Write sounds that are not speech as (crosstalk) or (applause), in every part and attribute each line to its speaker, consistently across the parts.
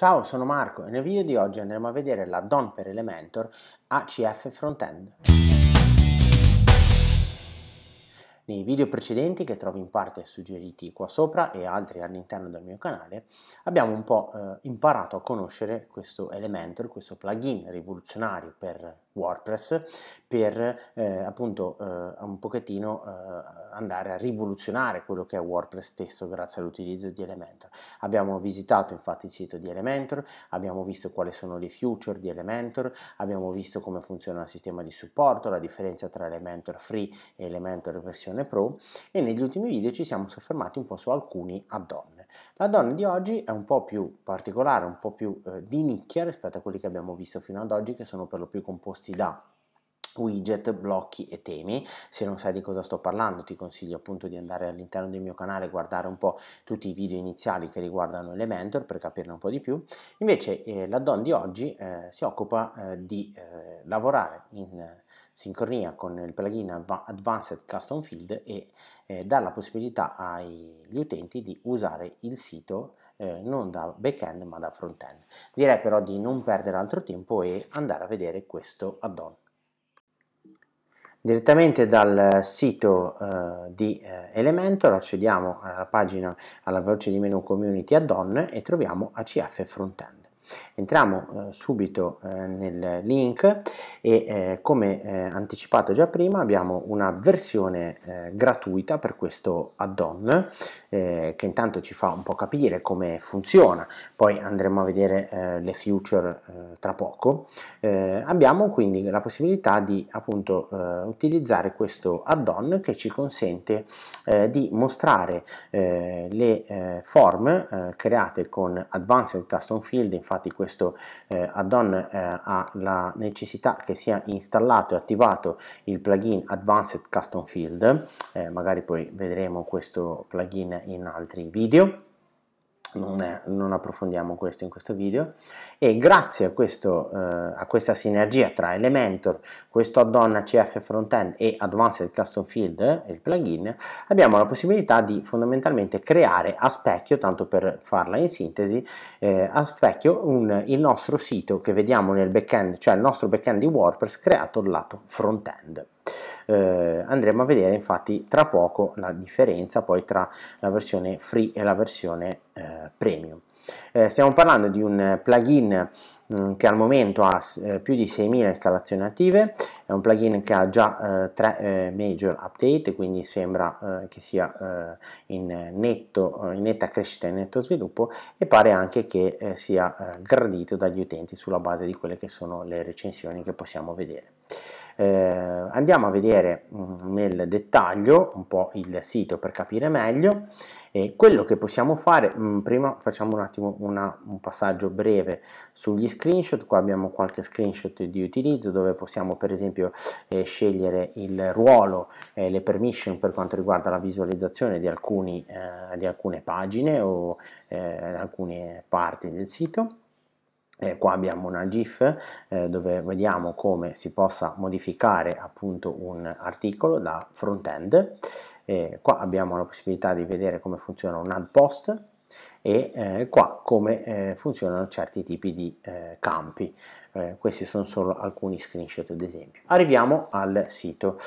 Speaker 1: Ciao, sono Marco e nel video di oggi andremo a vedere la DON per Elementor ACF Frontend. Nei video precedenti, che trovo in parte suggeriti qua sopra e altri all'interno del mio canale, abbiamo un po' eh, imparato a conoscere questo Elementor, questo plugin rivoluzionario per WordPress per eh, appunto eh, un pochettino eh, andare a rivoluzionare quello che è WordPress stesso grazie all'utilizzo di Elementor. Abbiamo visitato infatti il sito di Elementor, abbiamo visto quali sono le future di Elementor, abbiamo visto come funziona il sistema di supporto, la differenza tra Elementor Free e Elementor versione Pro e negli ultimi video ci siamo soffermati un po' su alcuni add-on. La donna di oggi è un po' più particolare, un po' più eh, di nicchia rispetto a quelli che abbiamo visto fino ad oggi, che sono per lo più composti da widget, blocchi e temi. Se non sai di cosa sto parlando ti consiglio appunto di andare all'interno del mio canale e guardare un po' tutti i video iniziali che riguardano Elementor per capirne un po' di più. Invece eh, la donna di oggi eh, si occupa eh, di eh, lavorare in sincronia con il plugin Advanced Custom Field e eh, dà la possibilità agli utenti di usare il sito eh, non da back-end ma da front-end. Direi però di non perdere altro tempo e andare a vedere questo add-on. Direttamente dal sito eh, di eh, Elementor accediamo alla pagina alla voce di menu Community Add-on e troviamo ACF Front-end. Entriamo eh, subito eh, nel link e eh, come eh, anticipato già prima abbiamo una versione eh, gratuita per questo add-on che intanto ci fa un po' capire come funziona, poi andremo a vedere le future tra poco. abbiamo quindi la possibilità di appunto utilizzare questo add-on che ci consente di mostrare le form create con Advanced Custom Field in fase infatti questo eh, add-on eh, ha la necessità che sia installato e attivato il plugin Advanced Custom Field, eh, magari poi vedremo questo plugin in altri video non, è, non, approfondiamo questo in questo video e grazie a, questo, eh, a questa sinergia tra Elementor, questo add-on ACF Frontend e Advanced Custom Field, eh, il plugin, abbiamo la possibilità di fondamentalmente creare a specchio, tanto per farla in sintesi, eh, a specchio un, il nostro sito che vediamo nel backend, cioè il nostro backend di WordPress creato lato frontend eh, andremo a vedere infatti tra poco la differenza poi tra la versione free e la versione eh, premium. Eh, stiamo parlando di un plugin mh, mm, che al momento ha eh, più di 6.000 installazioni attive, è un plugin che ha già eh, tre eh, major update, quindi sembra eh, che sia eh, in, netto, in, netta crescita e netto sviluppo e pare anche che sia gradito dagli utenti sulla base di quelle che sono le recensioni che possiamo vedere. Eh, andiamo a vedere mh, mm, nel dettaglio un po' il sito per capire meglio e quello che possiamo fare, mh, mm, prima facciamo un attimo una, un passaggio breve sugli screenshot, qua abbiamo qualche screenshot di utilizzo dove possiamo per esempio eh, scegliere il ruolo, eh, le permission per quanto riguarda la visualizzazione di, alcuni, eh, di alcune pagine o eh, alcune parti del sito eh, qua abbiamo una GIF eh, dove vediamo come si possa modificare appunto un articolo da front-end. Eh, qua abbiamo la possibilità di vedere come funziona un add post e eh, qua come eh, funzionano certi tipi di eh, campi. questi sono solo alcuni screenshot ad esempio. Arriviamo al sito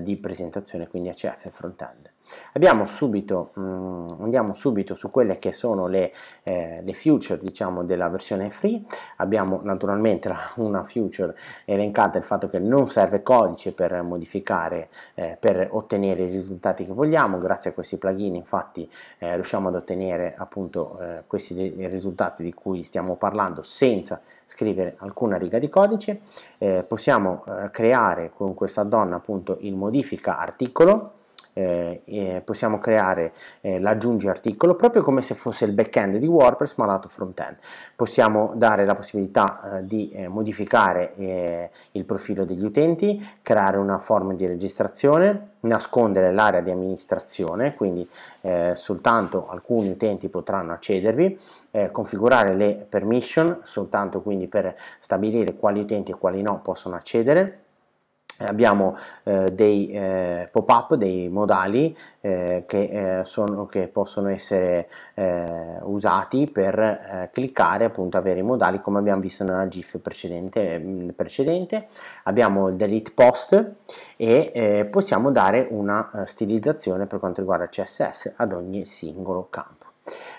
Speaker 1: di presentazione, quindi ACF front-end. Abbiamo subito, mm, andiamo subito su quelle che sono le, eh, le, future diciamo, della versione free, abbiamo naturalmente (laughs) una future elencata il fatto che non serve codice per modificare, eh, per ottenere i risultati che vogliamo, grazie a questi plugin infatti eh, riusciamo ad ottenere appunto eh, questi risultati di cui stiamo parlando senza scrivere alcuna riga di codice, eh, possiamo eh, creare con questa donna appunto il modifica articolo, eh, possiamo creare eh, l'aggiungi articolo proprio come se fosse il back-end di WordPress ma lato front-end. Possiamo dare la possibilità eh, di eh, modificare eh, il profilo degli utenti, creare una forma di registrazione, nascondere l'area di amministrazione, quindi eh, soltanto alcuni utenti potranno accedervi, configurare le permission soltanto quindi per stabilire quali utenti e quali no possono accedere abbiamo eh, dei eh, pop-up, dei modali eh, che, eh, sono, che, possono essere eh, usati per eh, cliccare, appunto avere i modali come abbiamo visto nella GIF precedente, mm, precedente. abbiamo il delete post e possiamo dare una stilizzazione per quanto riguarda CSS ad ogni singolo campo.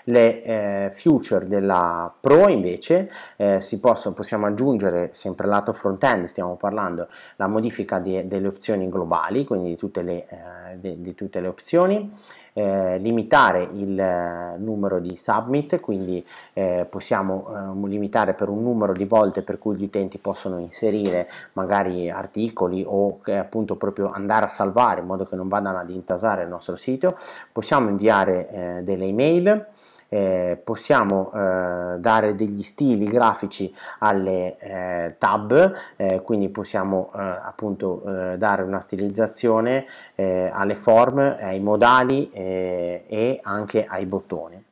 Speaker 1: Le eh, future della Pro invece eh, possono, possiamo aggiungere sempre lato front end, stiamo parlando la modifica di, delle opzioni globali, quindi di tutte le, eh, di, di tutte le opzioni, eh, limitare il eh, numero di submit, quindi eh, possiamo limitare per un numero di volte per cui gli utenti possono inserire magari articoli o appunto proprio andare a salvare in modo che non vadano ad intasare il nostro sito, possiamo inviare delle email eh, possiamo eh, dare degli stili grafici alle eh, tab, eh, quindi possiamo eh, appunto eh, dare una stilizzazione alle form, ai modali e anche ai bottoni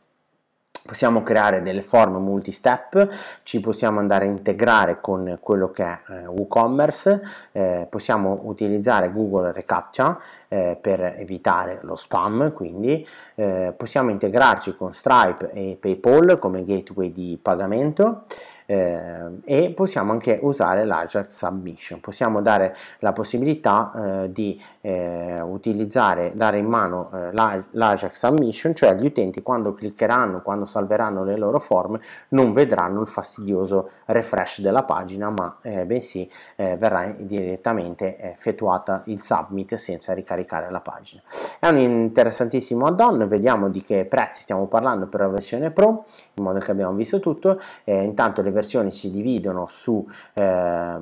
Speaker 1: possiamo creare delle forme multi-step, ci possiamo andare a integrare con quello che è eh, WooCommerce, eh, possiamo utilizzare Google Recaptcha eh, per evitare lo spam, quindi eh, possiamo integrarci con Stripe e PayPal come gateway di pagamento eh, e possiamo anche usare l'Ajax Submission, possiamo dare la possibilità eh, di eh, utilizzare, dare in mano eh, l'Ajax Submission, cioè gli utenti quando cliccheranno, quando salveranno le loro forme, non vedranno il fastidioso refresh della pagina, ma eh, bensì eh, verrà direttamente effettuata il submit senza ricaricare la pagina. È un interessantissimo add-on, vediamo di che prezzi stiamo parlando per la versione Pro, in modo che abbiamo visto tutto, intanto le versioni si dividono sul eh,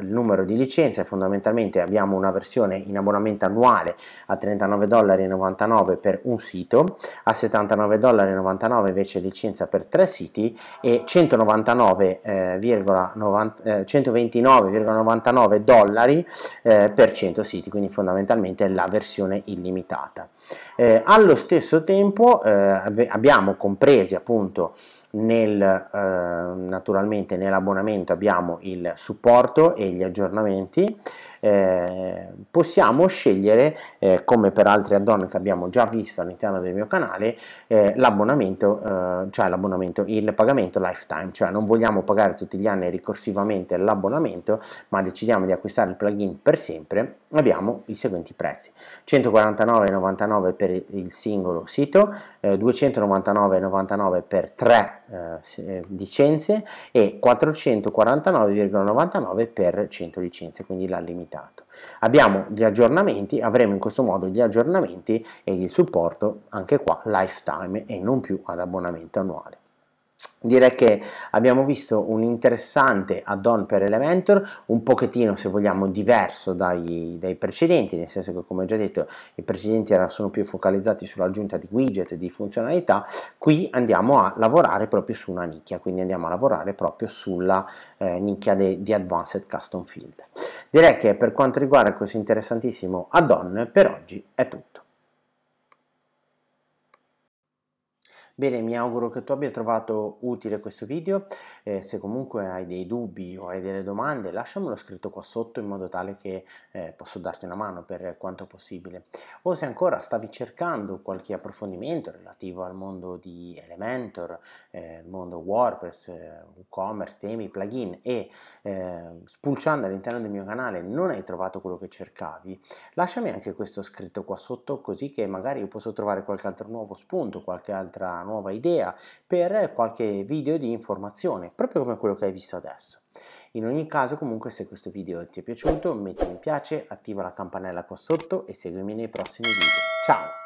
Speaker 1: numero di licenze, fondamentalmente abbiamo una versione in abbonamento annuale a 39,99 per un sito, a 79,99 invece licenza per tre siti e 129,99 eh, eh dollari eh, per 100 siti, quindi fondamentalmente la versione illimitata. Eh, allo stesso tempo eh, abbiamo compresi appunto nel, eh, naturalmente nell'abbonamento abbiamo il supporto e gli aggiornamenti eh, possiamo scegliere, eh, come per altre add-on che abbiamo già visto all'interno del mio canale, eh, l'abbonamento, eh, cioè l'abbonamento, il pagamento lifetime, cioè non vogliamo pagare tutti gli anni ricorsivamente l'abbonamento, ma decidiamo di acquistare il plugin per sempre, abbiamo i seguenti prezzi. 149,99 per il singolo sito, 299,99 eh, per tre eh, licenze e 449,99 per 100 licenze, quindi la limitazione limitato. Abbiamo gli aggiornamenti, avremo in questo modo gli aggiornamenti e il supporto anche qua lifetime e non più ad abbonamento annuale. Direi che abbiamo visto un interessante add-on per Elementor, un pochettino se vogliamo diverso dai, dai, precedenti, nel senso che come già detto i precedenti era, sono più focalizzati sull'aggiunta di widget e di funzionalità, qui andiamo a lavorare proprio su una nicchia, quindi andiamo a lavorare proprio sulla eh, nicchia di Advanced Custom Field. Direi che per quanto riguarda questo interessantissimo add-on per oggi è tutto. Bene, mi auguro che tu abbia trovato utile questo video, eh, se comunque hai dei dubbi o hai delle domande lasciamelo scritto qua sotto in modo tale che eh, posso darti una mano per quanto possibile o se ancora stavi cercando qualche approfondimento relativo al mondo di Elementor, eh, mondo WordPress, eh, WooCommerce, temi, plugin e eh, spulciando all'interno del mio canale non hai trovato quello che cercavi lasciami anche questo scritto qua sotto così che magari io posso trovare qualche altro nuovo spunto, qualche altra nuova idea per qualche video di informazione proprio come quello che hai visto adesso. In ogni caso comunque se questo video ti è piaciuto metti mi piace, attiva la campanella qua sotto e seguimi nei prossimi video. Ciao!